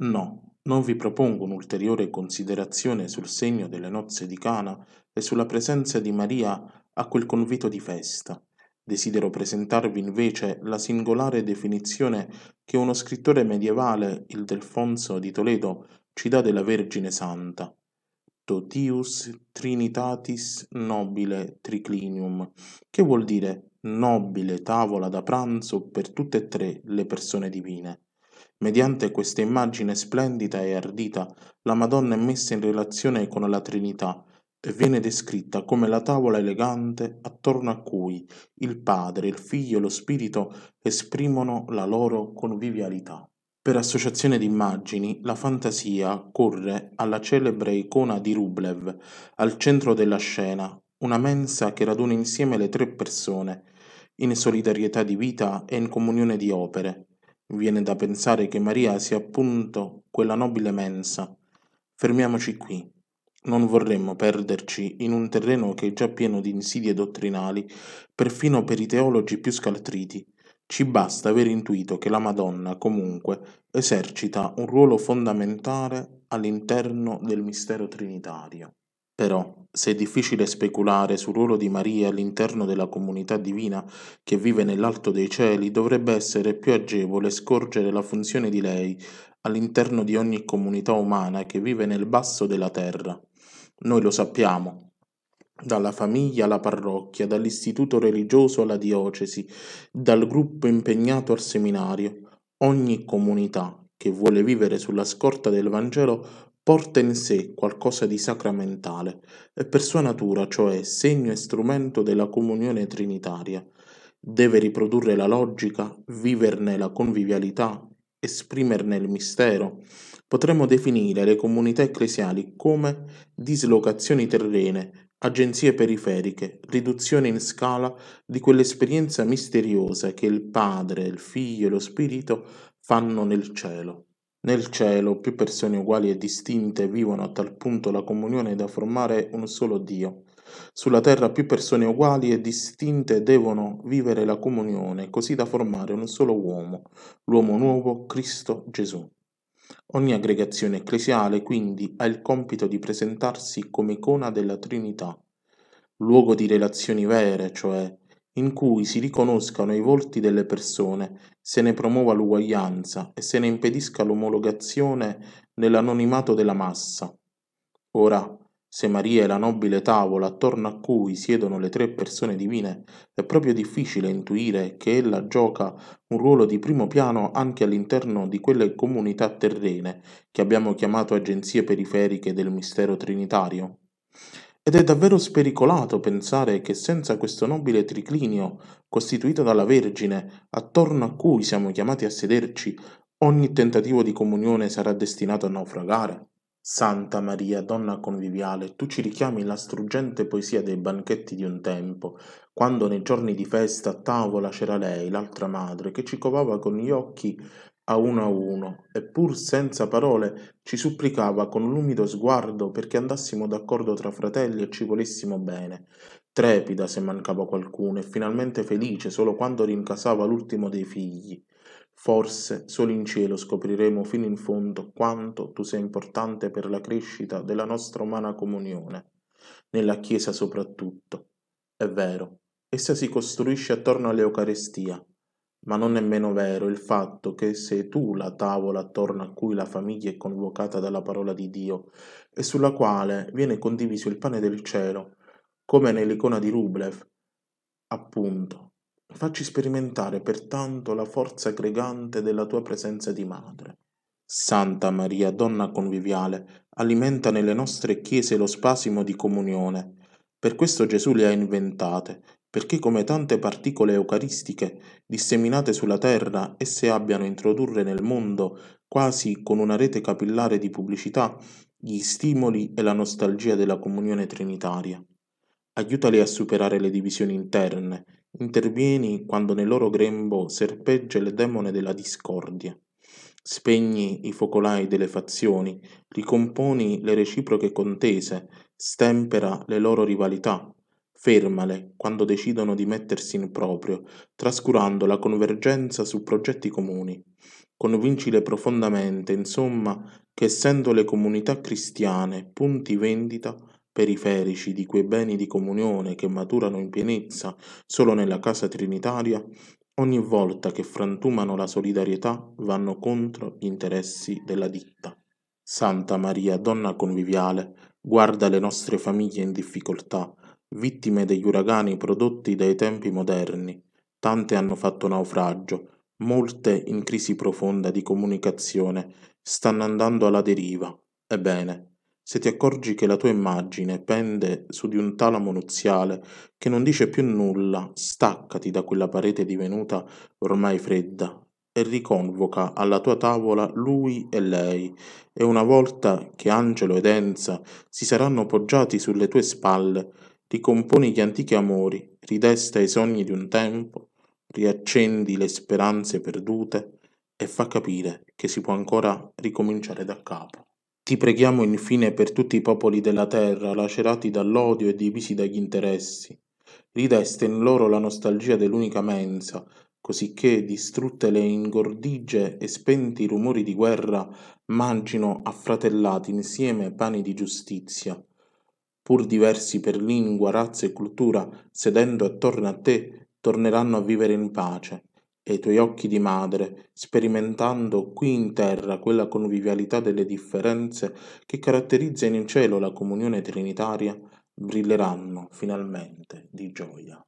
No, non vi propongo un'ulteriore considerazione sul segno delle nozze di Cana e sulla presenza di Maria a quel convito di festa. Desidero presentarvi invece la singolare definizione che uno scrittore medievale, il Delfonso di Toledo, ci dà della Vergine Santa. Totius Trinitatis nobile triclinium, che vuol dire nobile tavola da pranzo per tutte e tre le persone divine. Mediante questa immagine splendida e ardita, la Madonna è messa in relazione con la Trinità e viene descritta come la tavola elegante attorno a cui il Padre, il Figlio e lo Spirito esprimono la loro convivialità. Per associazione di immagini, la fantasia corre alla celebre icona di Rublev, al centro della scena, una mensa che raduna insieme le tre persone, in solidarietà di vita e in comunione di opere. Viene da pensare che Maria sia appunto quella nobile mensa. Fermiamoci qui. Non vorremmo perderci in un terreno che è già pieno di insidie dottrinali, perfino per i teologi più scaltriti. Ci basta aver intuito che la Madonna, comunque, esercita un ruolo fondamentale all'interno del mistero trinitario. Però, se è difficile speculare sul ruolo di Maria all'interno della comunità divina che vive nell'alto dei cieli, dovrebbe essere più agevole scorgere la funzione di lei all'interno di ogni comunità umana che vive nel basso della terra. Noi lo sappiamo, dalla famiglia alla parrocchia, dall'istituto religioso alla diocesi, dal gruppo impegnato al seminario, ogni comunità che vuole vivere sulla scorta del Vangelo porta in sé qualcosa di sacramentale, è per sua natura, cioè segno e strumento della comunione trinitaria. Deve riprodurre la logica, viverne la convivialità, esprimerne il mistero. Potremmo definire le comunità ecclesiali come dislocazioni terrene, agenzie periferiche, riduzione in scala di quell'esperienza misteriosa che il Padre, il Figlio e lo Spirito fanno nel cielo. Nel cielo più persone uguali e distinte vivono a tal punto la comunione da formare un solo Dio. Sulla terra più persone uguali e distinte devono vivere la comunione, così da formare un solo uomo, l'uomo nuovo Cristo Gesù. Ogni aggregazione ecclesiale quindi ha il compito di presentarsi come icona della Trinità, luogo di relazioni vere, cioè in cui si riconoscano i volti delle persone, se ne promuova l'uguaglianza e se ne impedisca l'omologazione nell'anonimato della massa. Ora, se Maria è la nobile tavola attorno a cui siedono le tre persone divine, è proprio difficile intuire che ella gioca un ruolo di primo piano anche all'interno di quelle comunità terrene che abbiamo chiamato agenzie periferiche del mistero trinitario. Ed è davvero spericolato pensare che senza questo nobile triclinio, costituito dalla Vergine, attorno a cui siamo chiamati a sederci, ogni tentativo di comunione sarà destinato a naufragare. Santa Maria, donna conviviale, tu ci richiami la struggente poesia dei banchetti di un tempo, quando nei giorni di festa a tavola c'era lei, l'altra madre, che ci covava con gli occhi a uno a uno e pur senza parole ci supplicava con l'umido sguardo perché andassimo d'accordo tra fratelli e ci volessimo bene trepida se mancava qualcuno e finalmente felice solo quando rincasava l'ultimo dei figli forse solo in cielo scopriremo fino in fondo quanto tu sei importante per la crescita della nostra umana comunione nella chiesa soprattutto è vero essa si costruisce attorno all'eucarestia ma non è meno vero il fatto che sei tu la tavola attorno a cui la famiglia è convocata dalla parola di Dio e sulla quale viene condiviso il pane del cielo, come nell'icona di Rublev. Appunto, facci sperimentare pertanto la forza aggregante della tua presenza di madre. Santa Maria, donna conviviale, alimenta nelle nostre chiese lo spasimo di comunione. Per questo Gesù le ha inventate perché come tante particole eucaristiche disseminate sulla terra esse abbiano a introdurre nel mondo, quasi con una rete capillare di pubblicità, gli stimoli e la nostalgia della comunione trinitaria. Aiutali a superare le divisioni interne, intervieni quando nel loro grembo serpeggia il demone della discordia. Spegni i focolai delle fazioni, ricomponi le reciproche contese, stempera le loro rivalità, Fermale quando decidono di mettersi in proprio, trascurando la convergenza su progetti comuni. Convincile profondamente, insomma, che essendo le comunità cristiane punti vendita periferici di quei beni di comunione che maturano in pienezza solo nella casa trinitaria, ogni volta che frantumano la solidarietà vanno contro gli interessi della ditta. Santa Maria, donna conviviale, guarda le nostre famiglie in difficoltà Vittime degli uragani prodotti dai tempi moderni, tante hanno fatto naufragio, molte in crisi profonda di comunicazione, stanno andando alla deriva. Ebbene, se ti accorgi che la tua immagine pende su di un talamo nuziale che non dice più nulla, staccati da quella parete divenuta ormai fredda e riconvoca alla tua tavola lui e lei, e una volta che Angelo ed Enza si saranno poggiati sulle tue spalle, Ricomponi gli antichi amori, ridesta i sogni di un tempo, riaccendi le speranze perdute e fa capire che si può ancora ricominciare da capo. Ti preghiamo infine per tutti i popoli della terra, lacerati dall'odio e divisi dagli interessi. Ridesta in loro la nostalgia dell'unica mensa, cosicché distrutte le ingordigie e spenti i rumori di guerra, mangino affratellati insieme pani di giustizia pur diversi per lingua, razza e cultura, sedendo attorno a te, torneranno a vivere in pace, e i tuoi occhi di madre, sperimentando qui in terra quella convivialità delle differenze che caratterizza in cielo la comunione trinitaria, brilleranno finalmente di gioia.